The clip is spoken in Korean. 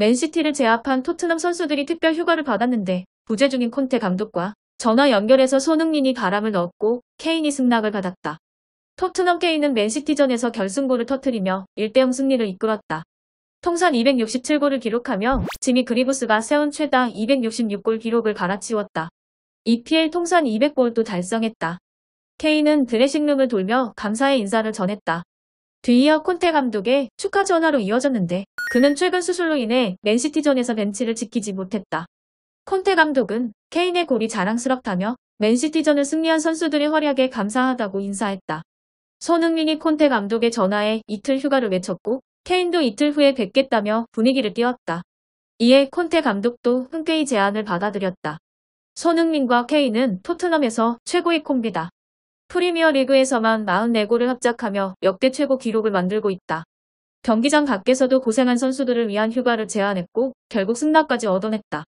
맨시티를 제압한 토트넘 선수들이 특별 휴가를 받았는데 부재 중인 콘테 감독과 전화 연결해서 손흥민이 바람을 넣었고 케인이 승낙을 받았다. 토트넘 케인은 맨시티전에서 결승골을 터뜨리며 1대0 승리를 이끌었다. 통산 267골을 기록하며 지미 그리브스가 세운 최다 266골 기록을 갈아치웠다. EPL 통산 200골도 달성했다. 케인은 드레싱룸을 돌며 감사의 인사를 전했다. 뒤이어 콘테 감독의 축하 전화로 이어졌는데 그는 최근 수술로 인해 맨시티전에서 벤치를 지키지 못했다. 콘테 감독은 케인의 골이 자랑스럽다며 맨시티전을 승리한 선수들의 활약에 감사하다고 인사했다. 손흥민이 콘테 감독의 전화에 이틀 휴가를 외쳤고 케인도 이틀 후에 뵙겠다며 분위기를 띄웠다. 이에 콘테 감독도 흔쾌히 제안을 받아들였다. 손흥민과 케인은 토트넘에서 최고의 콤비다. 프리미어 리그에서만 44골을 합작하며 역대 최고 기록을 만들고 있다. 경기장 밖에서도 고생한 선수들을 위한 휴가를 제안했고 결국 승낙까지 얻어냈다.